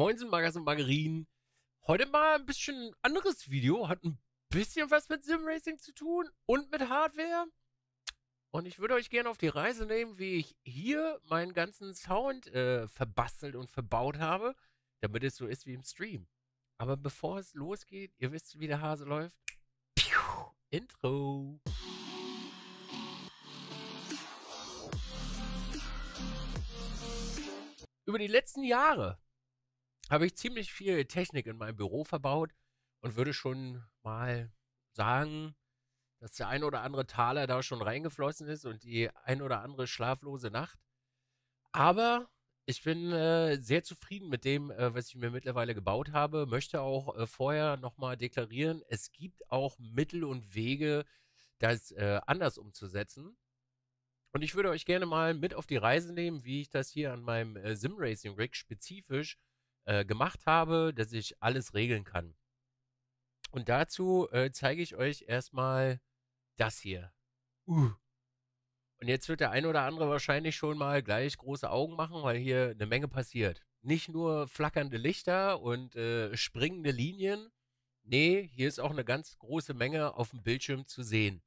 Moinsen, Magas und Margarinen. Heute mal ein bisschen anderes Video. Hat ein bisschen was mit Simracing zu tun und mit Hardware. Und ich würde euch gerne auf die Reise nehmen, wie ich hier meinen ganzen Sound äh, verbastelt und verbaut habe, damit es so ist wie im Stream. Aber bevor es losgeht, ihr wisst, wie der Hase läuft. Piu, Intro. Über die letzten Jahre habe ich ziemlich viel Technik in meinem Büro verbaut und würde schon mal sagen, dass der ein oder andere Taler da schon reingeflossen ist und die ein oder andere schlaflose Nacht. Aber ich bin äh, sehr zufrieden mit dem, äh, was ich mir mittlerweile gebaut habe. Möchte auch äh, vorher nochmal deklarieren, es gibt auch Mittel und Wege, das äh, anders umzusetzen. Und ich würde euch gerne mal mit auf die Reise nehmen, wie ich das hier an meinem äh, Simracing Rig spezifisch äh, gemacht habe, dass ich alles regeln kann. Und dazu äh, zeige ich euch erstmal das hier. Uh. Und jetzt wird der ein oder andere wahrscheinlich schon mal gleich große Augen machen, weil hier eine Menge passiert. Nicht nur flackernde Lichter und äh, springende Linien. Nee, hier ist auch eine ganz große Menge auf dem Bildschirm zu sehen.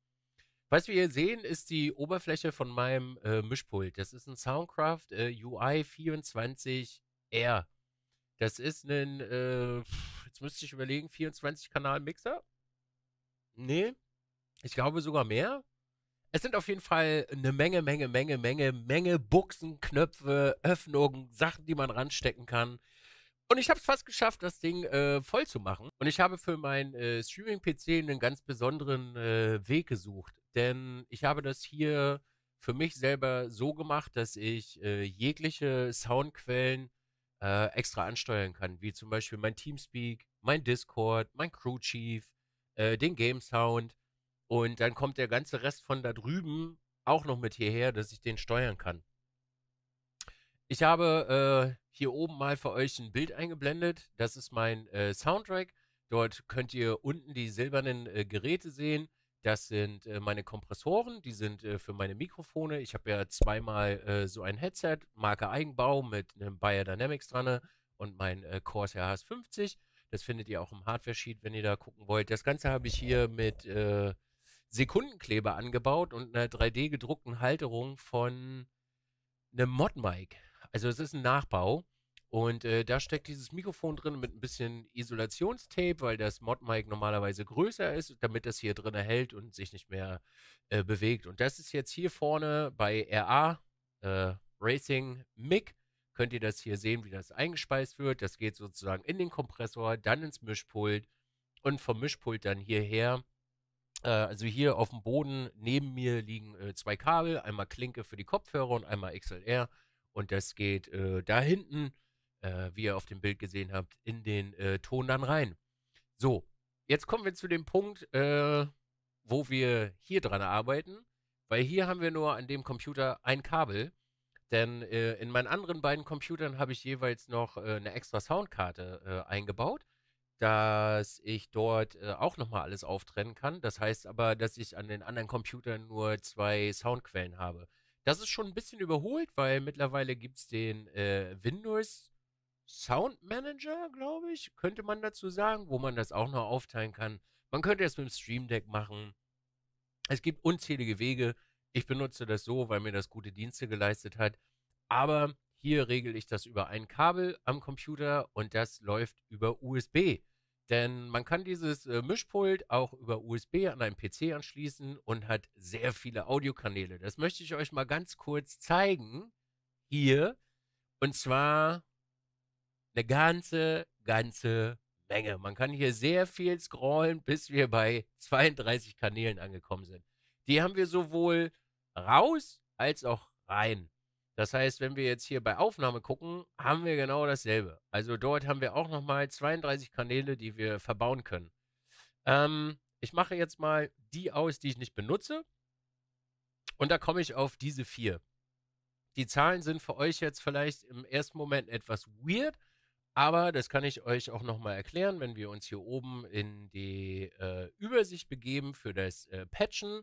Was wir hier sehen, ist die Oberfläche von meinem äh, Mischpult. Das ist ein Soundcraft äh, UI 24R. Das ist ein, äh, jetzt müsste ich überlegen, 24-Kanal-Mixer? Nee, ich glaube sogar mehr. Es sind auf jeden Fall eine Menge, Menge, Menge, Menge, Menge Buchsen, Knöpfe, Öffnungen, Sachen, die man ranstecken kann. Und ich habe es fast geschafft, das Ding äh, voll zu machen. Und ich habe für meinen äh, Streaming-PC einen ganz besonderen äh, Weg gesucht. Denn ich habe das hier für mich selber so gemacht, dass ich äh, jegliche Soundquellen äh, extra ansteuern kann, wie zum Beispiel mein Teamspeak, mein Discord, mein Crew Chief, äh, den Game Sound. Und dann kommt der ganze Rest von da drüben auch noch mit hierher, dass ich den steuern kann. Ich habe äh, hier oben mal für euch ein Bild eingeblendet. Das ist mein äh, Soundtrack. Dort könnt ihr unten die silbernen äh, Geräte sehen. Das sind äh, meine Kompressoren, die sind äh, für meine Mikrofone. Ich habe ja zweimal äh, so ein Headset, Marke Eigenbau mit einem Bayer Dynamics dran und mein äh, Corsair HS50. Das findet ihr auch im Hardware-Sheet, wenn ihr da gucken wollt. Das Ganze habe ich hier mit äh, Sekundenkleber angebaut und einer 3D gedruckten Halterung von einem Mod-Mic. Also es ist ein Nachbau. Und äh, da steckt dieses Mikrofon drin mit ein bisschen Isolationstape, weil das Mod-Mic normalerweise größer ist, damit das hier drin hält und sich nicht mehr äh, bewegt. Und das ist jetzt hier vorne bei RA äh, Racing Mic. Könnt ihr das hier sehen, wie das eingespeist wird. Das geht sozusagen in den Kompressor, dann ins Mischpult und vom Mischpult dann hierher. Äh, also hier auf dem Boden neben mir liegen äh, zwei Kabel, einmal Klinke für die Kopfhörer und einmal XLR. Und das geht äh, da hinten äh, wie ihr auf dem Bild gesehen habt, in den äh, Ton dann rein. So, jetzt kommen wir zu dem Punkt, äh, wo wir hier dran arbeiten, weil hier haben wir nur an dem Computer ein Kabel. Denn äh, in meinen anderen beiden Computern habe ich jeweils noch äh, eine extra Soundkarte äh, eingebaut, dass ich dort äh, auch nochmal alles auftrennen kann. Das heißt aber, dass ich an den anderen Computern nur zwei Soundquellen habe. Das ist schon ein bisschen überholt, weil mittlerweile gibt es den äh, Windows Sound Manager, glaube ich, könnte man dazu sagen, wo man das auch noch aufteilen kann. Man könnte es mit dem Stream Deck machen. Es gibt unzählige Wege. Ich benutze das so, weil mir das gute Dienste geleistet hat. Aber hier regel ich das über ein Kabel am Computer und das läuft über USB. Denn man kann dieses äh, Mischpult auch über USB an einen PC anschließen und hat sehr viele Audiokanäle. Das möchte ich euch mal ganz kurz zeigen. Hier. Und zwar eine ganze, ganze Menge. Man kann hier sehr viel scrollen, bis wir bei 32 Kanälen angekommen sind. Die haben wir sowohl raus als auch rein. Das heißt, wenn wir jetzt hier bei Aufnahme gucken, haben wir genau dasselbe. Also dort haben wir auch nochmal 32 Kanäle, die wir verbauen können. Ähm, ich mache jetzt mal die aus, die ich nicht benutze. Und da komme ich auf diese vier. Die Zahlen sind für euch jetzt vielleicht im ersten Moment etwas weird, aber das kann ich euch auch nochmal erklären, wenn wir uns hier oben in die äh, Übersicht begeben für das äh, Patchen.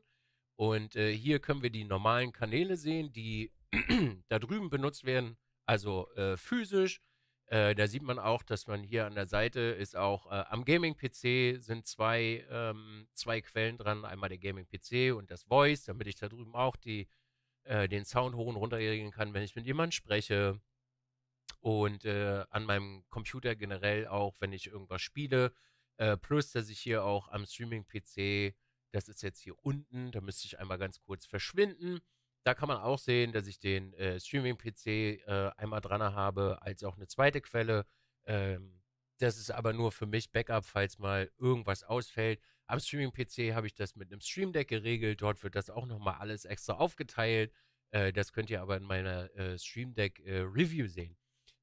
Und äh, hier können wir die normalen Kanäle sehen, die da drüben benutzt werden, also äh, physisch. Äh, da sieht man auch, dass man hier an der Seite ist auch äh, am Gaming-PC sind zwei, ähm, zwei Quellen dran. Einmal der Gaming-PC und das Voice, damit ich da drüben auch die, den Sound hoch und runter regeln kann, wenn ich mit jemandem spreche und äh, an meinem Computer generell auch, wenn ich irgendwas spiele. Äh, plus, dass ich hier auch am Streaming-PC, das ist jetzt hier unten, da müsste ich einmal ganz kurz verschwinden. Da kann man auch sehen, dass ich den äh, Streaming-PC äh, einmal dran habe, als auch eine zweite Quelle. Ähm, das ist aber nur für mich Backup, falls mal irgendwas ausfällt. Am Streaming-PC habe ich das mit einem Stream Deck geregelt. Dort wird das auch nochmal alles extra aufgeteilt. Äh, das könnt ihr aber in meiner äh, Stream Deck Review sehen.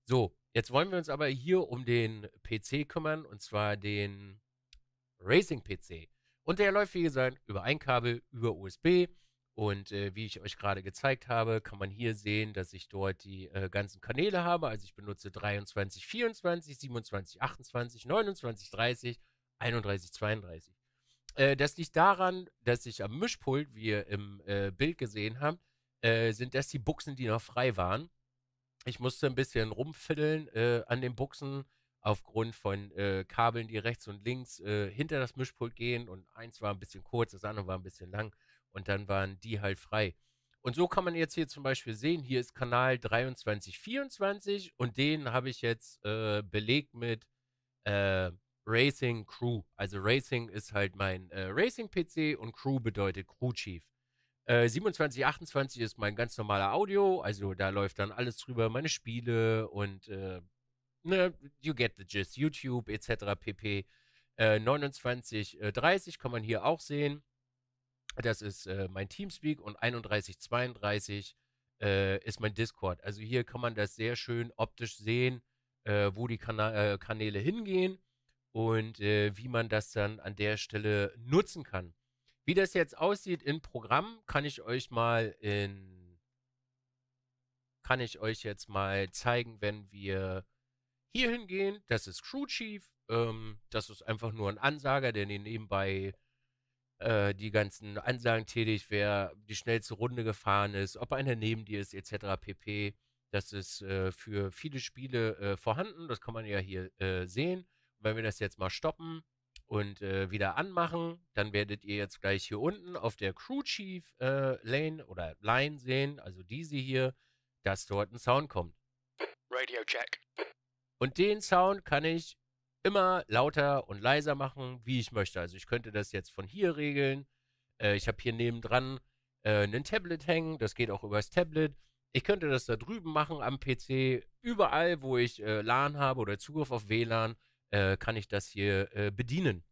So, jetzt wollen wir uns aber hier um den PC kümmern und zwar den Racing PC. Und der läuft, wie gesagt, über ein Kabel, über USB. Und äh, wie ich euch gerade gezeigt habe, kann man hier sehen, dass ich dort die äh, ganzen Kanäle habe. Also ich benutze 23, 24, 27, 28, 29, 30, 31, 32. Äh, das liegt daran, dass ich am Mischpult, wie ihr im äh, Bild gesehen habt, äh, sind das die Buchsen, die noch frei waren. Ich musste ein bisschen rumfiddeln äh, an den Buchsen aufgrund von äh, Kabeln, die rechts und links äh, hinter das Mischpult gehen und eins war ein bisschen kurz, das andere war ein bisschen lang und dann waren die halt frei. Und so kann man jetzt hier zum Beispiel sehen, hier ist Kanal 2324 und den habe ich jetzt äh, belegt mit äh, Racing Crew. Also Racing ist halt mein äh, Racing PC und Crew bedeutet Crew Chief. 27, äh, 28 ist mein ganz normaler Audio, also da läuft dann alles drüber, meine Spiele und äh, ne, you get the gist, YouTube etc. pp. Äh, 29, 30 äh, kann man hier auch sehen. Das ist äh, mein Teamspeak und 31, 32 ist mein Discord. Also hier kann man das sehr schön optisch sehen, wo die Kana Kanäle hingehen und wie man das dann an der Stelle nutzen kann. Wie das jetzt aussieht im Programm, kann ich euch mal in kann ich euch jetzt mal zeigen, wenn wir hier hingehen. Das ist Crew Chief. Ähm, das ist einfach nur ein Ansager, der nebenbei äh, die ganzen Ansagen tätigt, wer die schnellste Runde gefahren ist, ob einer neben dir ist, etc. pp. Das ist äh, für viele Spiele äh, vorhanden. Das kann man ja hier äh, sehen. Und wenn wir das jetzt mal stoppen, und äh, wieder anmachen. Dann werdet ihr jetzt gleich hier unten auf der Crew Chief äh, Lane oder Line sehen, also diese hier, dass dort ein Sound kommt. Radio Check. Und den Sound kann ich immer lauter und leiser machen, wie ich möchte. Also ich könnte das jetzt von hier regeln. Äh, ich habe hier nebendran äh, ein Tablet hängen, das geht auch übers Tablet. Ich könnte das da drüben machen am PC, überall, wo ich äh, LAN habe oder Zugriff auf WLAN äh, kann ich das hier äh, bedienen.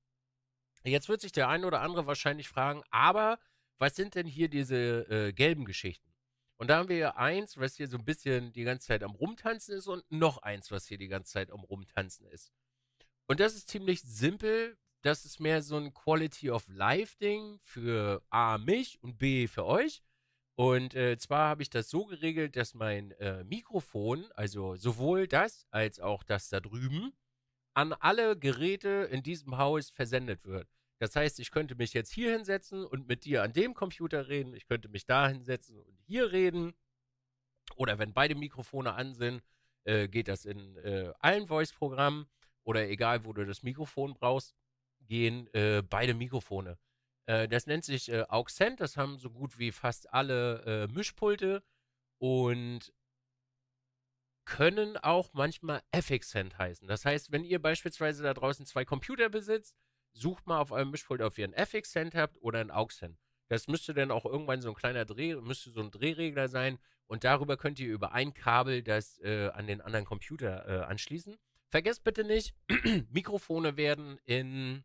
Jetzt wird sich der ein oder andere wahrscheinlich fragen, aber was sind denn hier diese äh, gelben Geschichten? Und da haben wir hier eins, was hier so ein bisschen die ganze Zeit am Rumtanzen ist und noch eins, was hier die ganze Zeit am Rumtanzen ist. Und das ist ziemlich simpel. Das ist mehr so ein Quality of Life Ding für A, mich und B, für euch. Und äh, zwar habe ich das so geregelt, dass mein äh, Mikrofon, also sowohl das als auch das da drüben, an alle Geräte in diesem Haus versendet wird. Das heißt, ich könnte mich jetzt hier hinsetzen und mit dir an dem Computer reden. Ich könnte mich da hinsetzen und hier reden. Oder wenn beide Mikrofone an sind, äh, geht das in äh, allen Voice-Programmen. Oder egal, wo du das Mikrofon brauchst, gehen äh, beide Mikrofone. Äh, das nennt sich äh, Auxent. Das haben so gut wie fast alle äh, Mischpulte. Und können auch manchmal FX-Hand heißen. Das heißt, wenn ihr beispielsweise da draußen zwei Computer besitzt, sucht mal auf eurem Mischpult, ob ihr einen FX-Hand habt oder einen AUX-Hand. Das müsste dann auch irgendwann so ein kleiner Dreh, müsste so ein Drehregler sein und darüber könnt ihr über ein Kabel das äh, an den anderen Computer äh, anschließen. Vergesst bitte nicht, Mikrofone werden in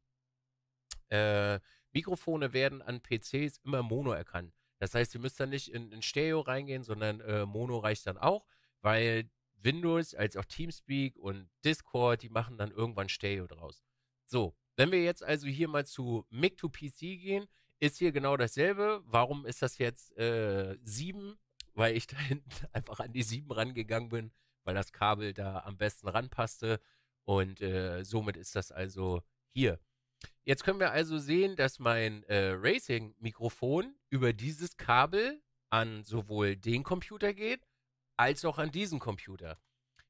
äh, Mikrofone werden an PCs immer Mono erkannt. Das heißt, ihr müsst dann nicht in, in Stereo reingehen, sondern äh, Mono reicht dann auch, weil Windows als auch Teamspeak und Discord, die machen dann irgendwann Stereo draus. So, wenn wir jetzt also hier mal zu Mic to PC gehen, ist hier genau dasselbe. Warum ist das jetzt äh, 7? Weil ich da hinten einfach an die 7 rangegangen bin, weil das Kabel da am besten ranpasste. Und äh, somit ist das also hier. Jetzt können wir also sehen, dass mein äh, Racing-Mikrofon über dieses Kabel an sowohl den Computer geht, als auch an diesem Computer.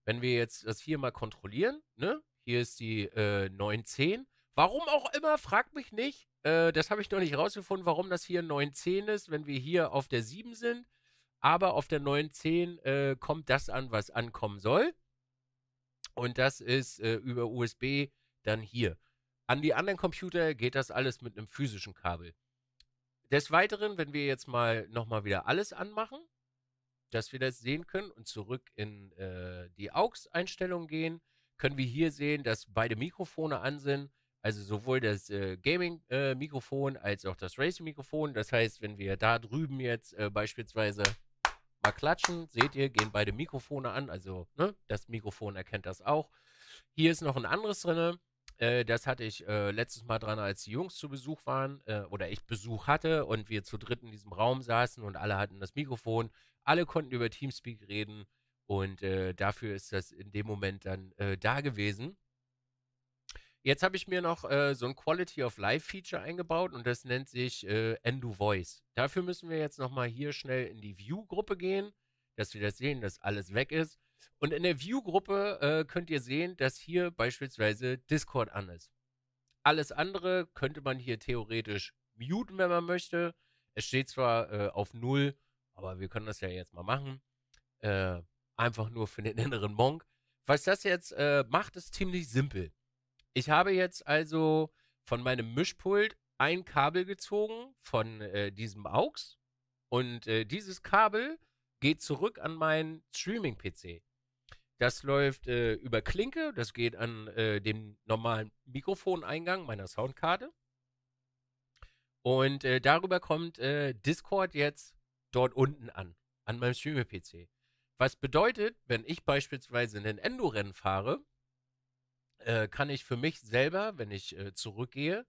Wenn wir jetzt das hier mal kontrollieren, ne? Hier ist die äh, 910. Warum auch immer, fragt mich nicht. Äh, das habe ich noch nicht rausgefunden, warum das hier 910 ist, wenn wir hier auf der 7 sind. Aber auf der 910 äh, kommt das an, was ankommen soll. Und das ist äh, über USB dann hier. An die anderen Computer geht das alles mit einem physischen Kabel. Des Weiteren, wenn wir jetzt mal nochmal wieder alles anmachen, dass wir das sehen können und zurück in äh, die AUX-Einstellung gehen, können wir hier sehen, dass beide Mikrofone an sind. Also sowohl das äh, Gaming-Mikrofon äh, als auch das Racing-Mikrofon. Das heißt, wenn wir da drüben jetzt äh, beispielsweise mal klatschen, seht ihr, gehen beide Mikrofone an. Also ne, das Mikrofon erkennt das auch. Hier ist noch ein anderes drinne. Äh, das hatte ich äh, letztes Mal dran, als die Jungs zu Besuch waren äh, oder ich Besuch hatte und wir zu dritt in diesem Raum saßen und alle hatten das Mikrofon. Alle konnten über Teamspeak reden und äh, dafür ist das in dem Moment dann äh, da gewesen. Jetzt habe ich mir noch so ein Quality of Life Feature eingebaut und das nennt sich Endo Voice. Dafür müssen wir jetzt nochmal hier schnell in die View-Gruppe gehen, dass wir das sehen, dass alles weg ist. Und in der View-Gruppe äh, könnt ihr sehen, dass hier beispielsweise Discord an ist. Alles andere könnte man hier theoretisch muten, wenn man möchte. Es steht zwar äh, auf Null, aber wir können das ja jetzt mal machen. Äh, einfach nur für den inneren Monk. Was das jetzt äh, macht, ist ziemlich simpel. Ich habe jetzt also von meinem Mischpult ein Kabel gezogen von äh, diesem AUX. Und äh, dieses Kabel geht zurück an meinen Streaming-PC. Das läuft äh, über Klinke, das geht an äh, den normalen Mikrofoneingang meiner Soundkarte. Und äh, darüber kommt äh, Discord jetzt dort unten an, an meinem Streamer-PC. Was bedeutet, wenn ich beispielsweise einen Endorennen fahre, äh, kann ich für mich selber, wenn ich äh, zurückgehe,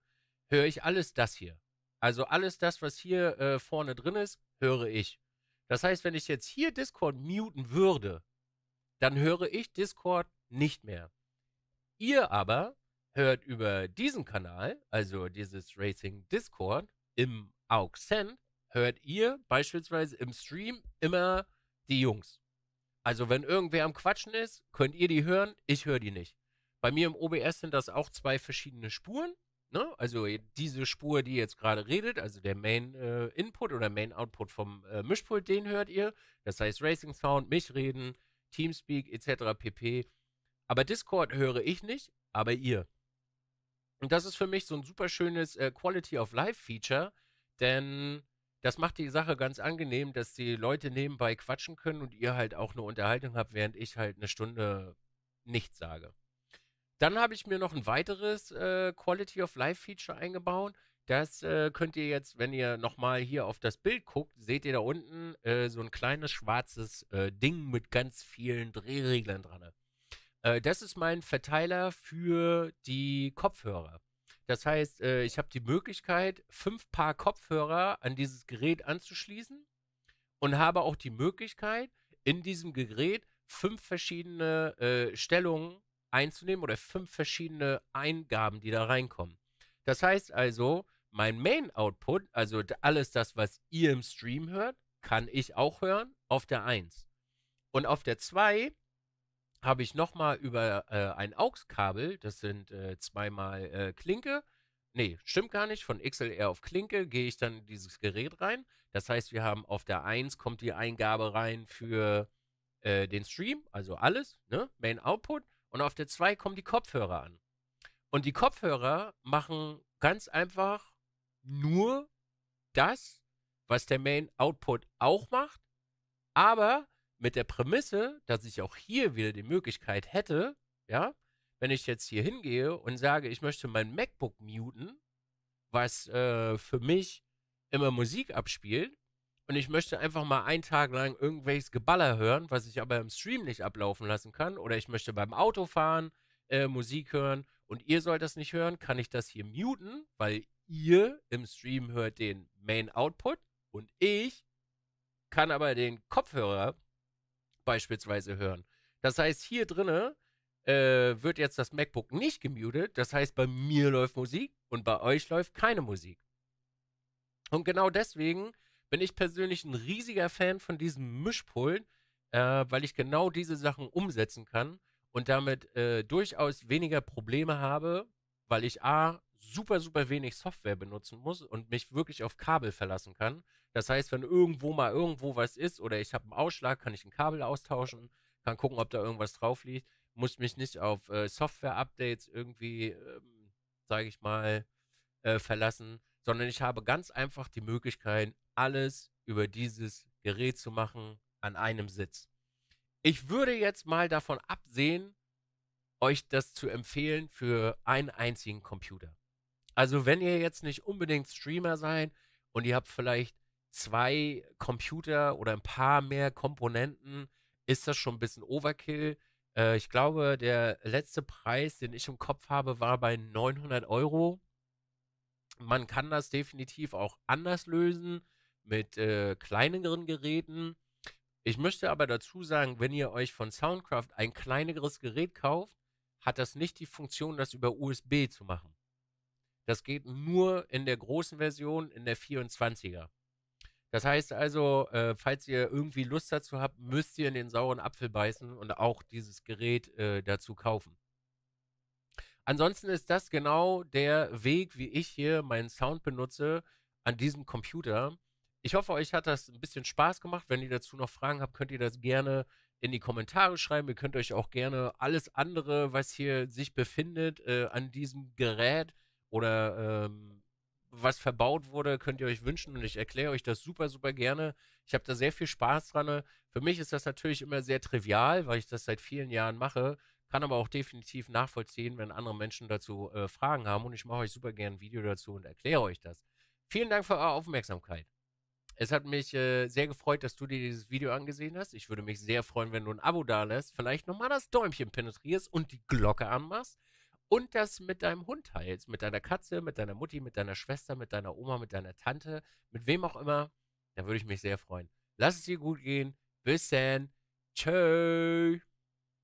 höre ich alles das hier. Also alles das, was hier vorne drin ist, höre ich. Das heißt, wenn ich jetzt hier Discord muten würde, dann höre ich Discord nicht mehr. Ihr aber hört über diesen Kanal, also dieses Racing Discord im AUXEN, hört ihr beispielsweise im Stream immer die Jungs. Also wenn irgendwer am Quatschen ist, könnt ihr die hören, ich höre die nicht. Bei mir im OBS sind das auch zwei verschiedene Spuren. Ne? Also diese Spur, die jetzt gerade redet, also der Main äh, Input oder Main Output vom äh, Mischpult, den hört ihr. Das heißt Racing Sound, mich reden, Teamspeak etc. pp. Aber Discord höre ich nicht, aber ihr. Und das ist für mich so ein super schönes äh, Quality of Life Feature, denn das macht die Sache ganz angenehm, dass die Leute nebenbei quatschen können und ihr halt auch eine Unterhaltung habt, während ich halt eine Stunde nichts sage. Dann habe ich mir noch ein weiteres äh, Quality of Life Feature eingebaut. Das äh, könnt ihr jetzt, wenn ihr nochmal hier auf das Bild guckt, seht ihr da unten äh, so ein kleines schwarzes äh, Ding mit ganz vielen Drehreglern dran. Äh, das ist mein Verteiler für die Kopfhörer. Das heißt, äh, ich habe die Möglichkeit, fünf Paar Kopfhörer an dieses Gerät anzuschließen und habe auch die Möglichkeit, in diesem Gerät fünf verschiedene äh, Stellungen einzunehmen oder fünf verschiedene Eingaben, die da reinkommen. Das heißt also, mein Main-Output, also alles das, was ihr im Stream hört, kann ich auch hören auf der 1. Und auf der 2 habe ich nochmal über äh, ein AUX-Kabel, das sind äh, zweimal äh, Klinke. Nee, stimmt gar nicht. Von XLR auf Klinke gehe ich dann dieses Gerät rein. Das heißt, wir haben auf der 1 kommt die Eingabe rein für äh, den Stream, also alles, ne? Main Output. Und auf der 2 kommen die Kopfhörer an. Und die Kopfhörer machen ganz einfach nur das, was der Main Output auch macht, aber mit der Prämisse, dass ich auch hier wieder die Möglichkeit hätte, ja, wenn ich jetzt hier hingehe und sage, ich möchte mein MacBook muten, was äh, für mich immer Musik abspielt, und ich möchte einfach mal einen Tag lang irgendwelches Geballer hören, was ich aber im Stream nicht ablaufen lassen kann, oder ich möchte beim Autofahren äh, Musik hören und ihr sollt das nicht hören, kann ich das hier muten, weil ihr im Stream hört den Main Output und ich kann aber den Kopfhörer beispielsweise hören. Das heißt, hier drinne äh, wird jetzt das MacBook nicht gemutet. Das heißt, bei mir läuft Musik und bei euch läuft keine Musik. Und genau deswegen bin ich persönlich ein riesiger Fan von diesem Mischpult, äh, weil ich genau diese Sachen umsetzen kann und damit äh, durchaus weniger Probleme habe, weil ich A, super, super wenig Software benutzen muss und mich wirklich auf Kabel verlassen kann. Das heißt, wenn irgendwo mal irgendwo was ist oder ich habe einen Ausschlag, kann ich ein Kabel austauschen, kann gucken, ob da irgendwas drauf liegt, muss mich nicht auf äh, Software-Updates irgendwie, ähm, sage ich mal, äh, verlassen, sondern ich habe ganz einfach die Möglichkeit, alles über dieses Gerät zu machen an einem Sitz. Ich würde jetzt mal davon absehen, euch das zu empfehlen für einen einzigen Computer. Also wenn ihr jetzt nicht unbedingt Streamer seid und ihr habt vielleicht zwei Computer oder ein paar mehr Komponenten, ist das schon ein bisschen Overkill. Äh, ich glaube, der letzte Preis, den ich im Kopf habe, war bei 900 Euro. Man kann das definitiv auch anders lösen mit äh, kleineren Geräten. Ich möchte aber dazu sagen, wenn ihr euch von Soundcraft ein kleineres Gerät kauft, hat das nicht die Funktion, das über USB zu machen. Das geht nur in der großen Version, in der 24er. Das heißt also, äh, falls ihr irgendwie Lust dazu habt, müsst ihr in den sauren Apfel beißen und auch dieses Gerät äh, dazu kaufen. Ansonsten ist das genau der Weg, wie ich hier meinen Sound benutze an diesem Computer. Ich hoffe, euch hat das ein bisschen Spaß gemacht. Wenn ihr dazu noch Fragen habt, könnt ihr das gerne in die Kommentare schreiben. Ihr könnt euch auch gerne alles andere, was hier sich befindet, äh, an diesem Gerät oder ähm, was verbaut wurde, könnt ihr euch wünschen und ich erkläre euch das super, super gerne. Ich habe da sehr viel Spaß dran. Für mich ist das natürlich immer sehr trivial, weil ich das seit vielen Jahren mache, kann aber auch definitiv nachvollziehen, wenn andere Menschen dazu äh, Fragen haben und ich mache euch super gerne ein Video dazu und erkläre euch das. Vielen Dank für eure Aufmerksamkeit. Es hat mich äh, sehr gefreut, dass du dir dieses Video angesehen hast. Ich würde mich sehr freuen, wenn du ein Abo da lässt, vielleicht nochmal das Däumchen penetrierst und die Glocke anmachst und das mit deinem Hund teilst, mit deiner Katze, mit deiner Mutti, mit deiner Schwester, mit deiner Oma, mit deiner Tante, mit wem auch immer, da würde ich mich sehr freuen. Lass es dir gut gehen. Bis dann. Tschüss.